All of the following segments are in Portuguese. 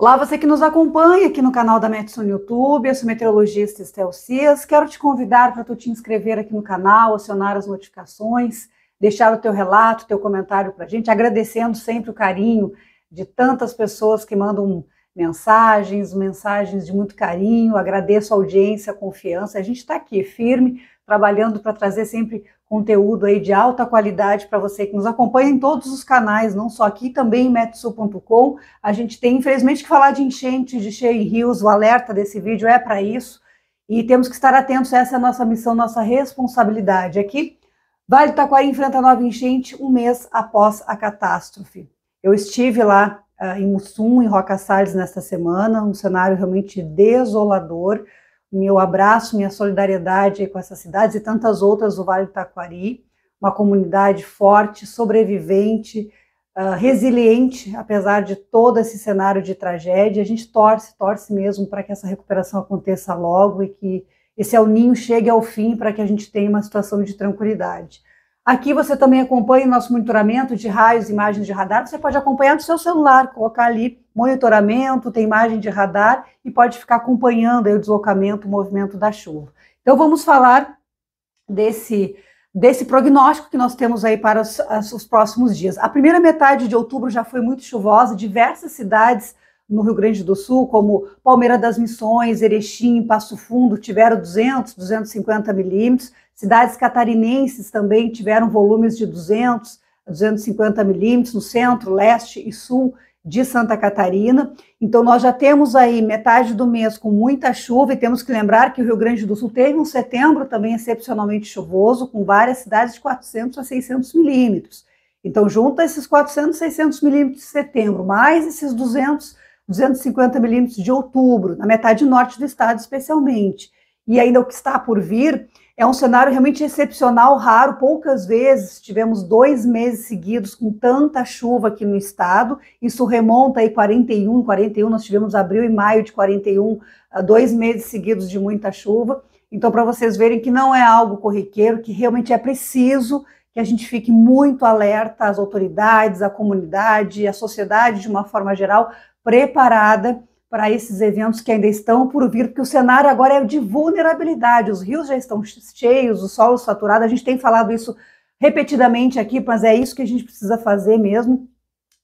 Olá, você que nos acompanha aqui no canal da Metsu no YouTube, eu sou meteorologista Estel Cias. Quero te convidar para tu te inscrever aqui no canal, acionar as notificações, deixar o teu relato, teu comentário para a gente, agradecendo sempre o carinho de tantas pessoas que mandam mensagens, mensagens de muito carinho. Agradeço a audiência, a confiança. A gente está aqui firme, trabalhando para trazer sempre conteúdo aí de alta qualidade para você que nos acompanha em todos os canais, não só aqui, também em metsu.com. A gente tem, infelizmente, que falar de enchente, de cheio rios, o alerta desse vídeo é para isso. E temos que estar atentos, essa é a nossa missão, nossa responsabilidade. Aqui, Vale Taquari enfrenta nova enchente um mês após a catástrofe. Eu estive lá uh, em Mussum, em Roca Salles, nesta semana, um cenário realmente desolador meu abraço, minha solidariedade com essas cidades e tantas outras do Vale do Taquari, uma comunidade forte, sobrevivente, uh, resiliente, apesar de todo esse cenário de tragédia. A gente torce, torce mesmo para que essa recuperação aconteça logo e que esse El Ninho chegue ao fim para que a gente tenha uma situação de tranquilidade. Aqui você também acompanha o nosso monitoramento de raios, imagens de radar. Você pode acompanhar no seu celular, colocar ali monitoramento, tem imagem de radar e pode ficar acompanhando o deslocamento, o movimento da chuva. Então vamos falar desse desse prognóstico que nós temos aí para os, os próximos dias. A primeira metade de outubro já foi muito chuvosa, diversas cidades no Rio Grande do Sul, como Palmeira das Missões, Erechim, Passo Fundo, tiveram 200, 250 milímetros. Cidades catarinenses também tiveram volumes de 200 a 250 milímetros no centro, leste e sul de Santa Catarina. Então, nós já temos aí metade do mês com muita chuva, e temos que lembrar que o Rio Grande do Sul teve um setembro também excepcionalmente chuvoso, com várias cidades de 400 a 600 milímetros. Então, junta esses 400, 600 milímetros de setembro, mais esses 200 250 milímetros de outubro, na metade norte do estado especialmente. E ainda o que está por vir é um cenário realmente excepcional, raro. Poucas vezes tivemos dois meses seguidos com tanta chuva aqui no estado. Isso remonta aí 41, 41. Nós tivemos abril e maio de 41, ah, dois meses seguidos de muita chuva. Então, para vocês verem que não é algo corriqueiro, que realmente é preciso que a gente fique muito alerta às autoridades, à comunidade, à sociedade de uma forma geral, preparada para esses eventos que ainda estão por vir, porque o cenário agora é de vulnerabilidade. Os rios já estão cheios, o solo saturado, a gente tem falado isso repetidamente aqui, mas é isso que a gente precisa fazer mesmo,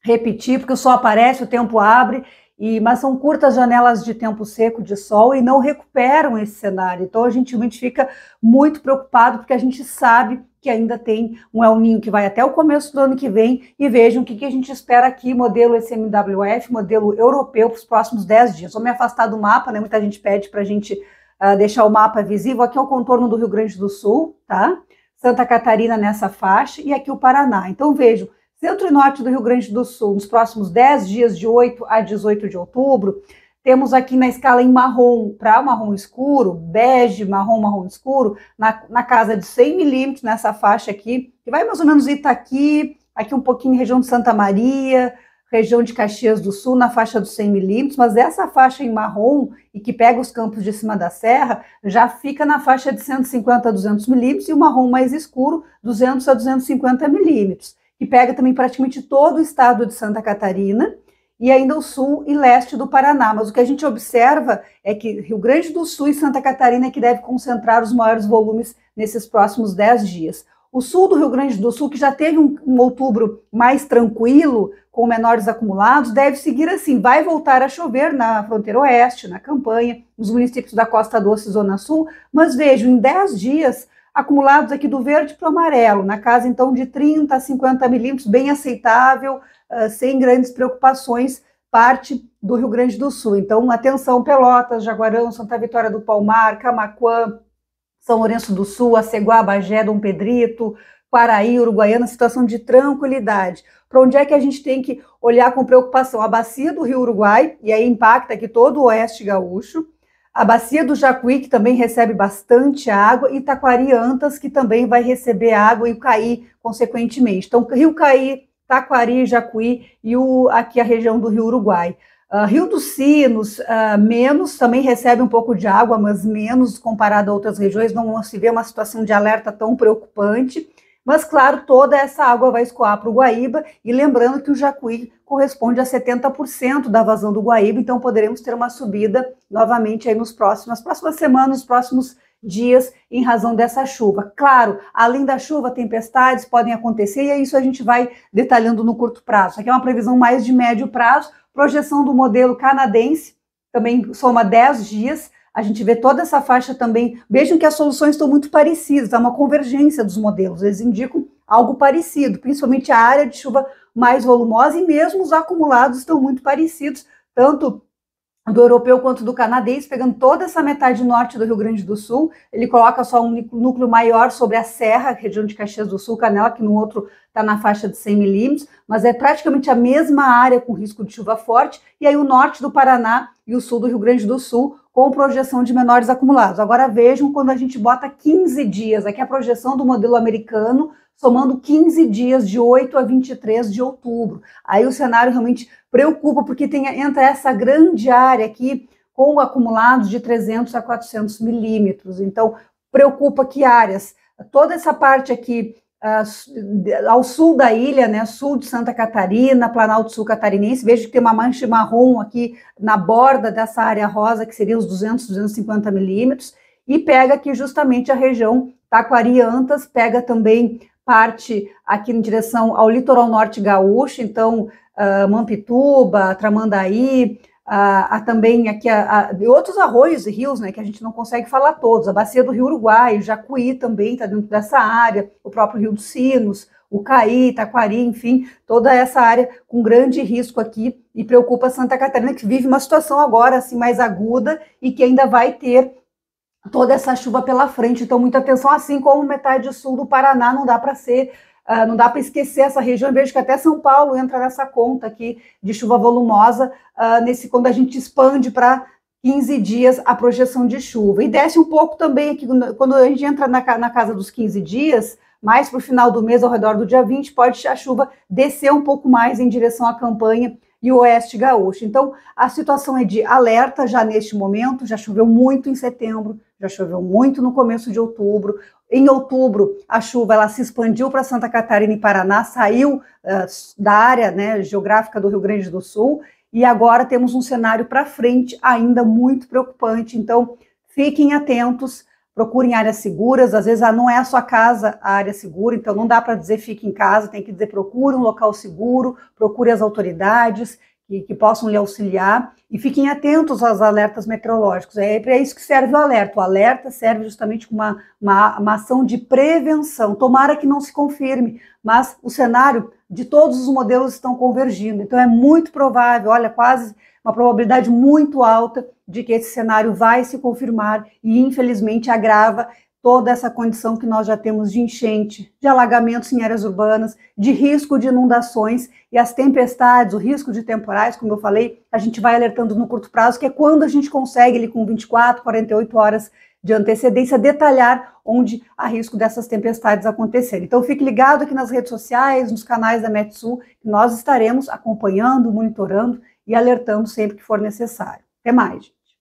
repetir, porque o sol aparece, o tempo abre, e, mas são curtas janelas de tempo seco, de sol, e não recuperam esse cenário. Então a gente realmente fica muito preocupado, porque a gente sabe que ainda tem um El Ninho que vai até o começo do ano que vem, e vejam o que, que a gente espera aqui, modelo SMWF, modelo europeu, para os próximos 10 dias. Vou me afastar do mapa, né? Muita gente pede para a gente uh, deixar o mapa visível. Aqui é o contorno do Rio Grande do Sul, tá? Santa Catarina nessa faixa, e aqui o Paraná. Então vejam, centro e norte do Rio Grande do Sul, nos próximos 10 dias, de 8 a 18 de outubro, temos aqui na escala em marrom para marrom escuro, bege, marrom, marrom escuro, na, na casa de 100 milímetros, nessa faixa aqui, que vai mais ou menos Itaqui, aqui um pouquinho região de Santa Maria, região de Caxias do Sul, na faixa dos 100 milímetros, mas essa faixa em marrom e que pega os campos de cima da serra, já fica na faixa de 150 a 200 milímetros e o marrom mais escuro, 200 a 250 milímetros, que pega também praticamente todo o estado de Santa Catarina, e ainda o sul e leste do Paraná. Mas o que a gente observa é que Rio Grande do Sul e Santa Catarina é que deve concentrar os maiores volumes nesses próximos 10 dias. O sul do Rio Grande do Sul, que já teve um, um outubro mais tranquilo, com menores acumulados, deve seguir assim. Vai voltar a chover na fronteira oeste, na campanha, nos municípios da Costa Doce e Zona Sul, mas vejo, em 10 dias, acumulados aqui do verde para o amarelo, na casa então de 30 a 50 milímetros, bem aceitável, ah, sem grandes preocupações, parte do Rio Grande do Sul. Então, atenção, Pelotas, Jaguarão, Santa Vitória do Palmar, Camaquã, São Lourenço do Sul, Aceguá, Bagé, Dom Pedrito, Paraí, Uruguaiana, situação de tranquilidade. Para onde é que a gente tem que olhar com preocupação? A bacia do Rio Uruguai, e aí impacta aqui todo o oeste gaúcho, a bacia do Jacuí, que também recebe bastante água, e Taquari Antas, que também vai receber água, e o consequentemente. Então, Rio Caí, Taquari, Jacuí e o, aqui a região do Rio Uruguai. Uh, Rio dos Sinos, uh, menos, também recebe um pouco de água, mas menos comparado a outras regiões, não se vê uma situação de alerta tão preocupante. Mas, claro, toda essa água vai escoar para o Guaíba, e lembrando que o Jacuí corresponde a 70% da vazão do Guaíba, então poderemos ter uma subida novamente aí nos próximos, nas próximas semanas, nos próximos dias em razão dessa chuva. Claro, além da chuva, tempestades podem acontecer e é isso a gente vai detalhando no curto prazo. Aqui é uma previsão mais de médio prazo, projeção do modelo canadense, também soma 10 dias. A gente vê toda essa faixa também. Vejam que as soluções estão muito parecidas, há uma convergência dos modelos, eles indicam algo parecido, principalmente a área de chuva mais volumosa e mesmo os acumulados estão muito parecidos, tanto do europeu quanto do canadense, pegando toda essa metade norte do Rio Grande do Sul, ele coloca só um núcleo maior sobre a Serra, região de Caxias do Sul, Canela, que no outro está na faixa de 100 milímetros, mas é praticamente a mesma área com risco de chuva forte, e aí o norte do Paraná e o sul do Rio Grande do Sul, com projeção de menores acumulados. Agora vejam quando a gente bota 15 dias, aqui é a projeção do modelo americano, somando 15 dias de 8 a 23 de outubro. Aí o cenário realmente preocupa, porque tem, entra essa grande área aqui com acumulados de 300 a 400 milímetros. Então, preocupa que áreas? Toda essa parte aqui uh, ao sul da ilha, né, sul de Santa Catarina, Planalto Sul Catarinense, vejo que tem uma mancha marrom aqui na borda dessa área rosa, que seria os 200, 250 milímetros, e pega aqui justamente a região Taquari Antas, pega também parte aqui em direção ao litoral norte gaúcho, então uh, Mampituba, Tramandaí, uh, também aqui a, a, outros arroios e rios, né, que a gente não consegue falar todos, a bacia do Rio Uruguai, Jacuí também está dentro dessa área, o próprio Rio dos Sinos, o Caí, Taquari, enfim, toda essa área com grande risco aqui e preocupa Santa Catarina, que vive uma situação agora assim mais aguda e que ainda vai ter toda essa chuva pela frente. Então, muita atenção, assim como metade sul do Paraná, não dá para ser, uh, não dá para esquecer essa região. Eu vejo que até São Paulo entra nessa conta aqui de chuva volumosa, uh, nesse quando a gente expande para 15 dias a projeção de chuva. E desce um pouco também aqui, quando a gente entra na, na casa dos 15 dias, mais para o final do mês, ao redor do dia 20, pode a chuva descer um pouco mais em direção à campanha e Oeste Gaúcho. Então, a situação é de alerta já neste momento, já choveu muito em setembro, já choveu muito no começo de outubro. Em outubro, a chuva ela se expandiu para Santa Catarina e Paraná, saiu uh, da área né, geográfica do Rio Grande do Sul, e agora temos um cenário para frente ainda muito preocupante. Então, fiquem atentos procurem áreas seguras, às vezes ah, não é a sua casa a área segura, então não dá para dizer fique em casa, tem que dizer procure um local seguro, procure as autoridades que, que possam lhe auxiliar e fiquem atentos aos alertas meteorológicos. É para é isso que serve o alerta. O alerta serve justamente como uma, uma, uma ação de prevenção. Tomara que não se confirme, mas o cenário de todos os modelos estão convergindo. Então é muito provável, olha, quase uma probabilidade muito alta de que esse cenário vai se confirmar e infelizmente agrava toda essa condição que nós já temos de enchente, de alagamentos em áreas urbanas, de risco de inundações e as tempestades, o risco de temporais, como eu falei, a gente vai alertando no curto prazo, que é quando a gente consegue com 24, 48 horas de antecedência, detalhar onde há risco dessas tempestades acontecerem. Então fique ligado aqui nas redes sociais, nos canais da Metsul, que nós estaremos acompanhando, monitorando e alertando sempre que for necessário. Até mais.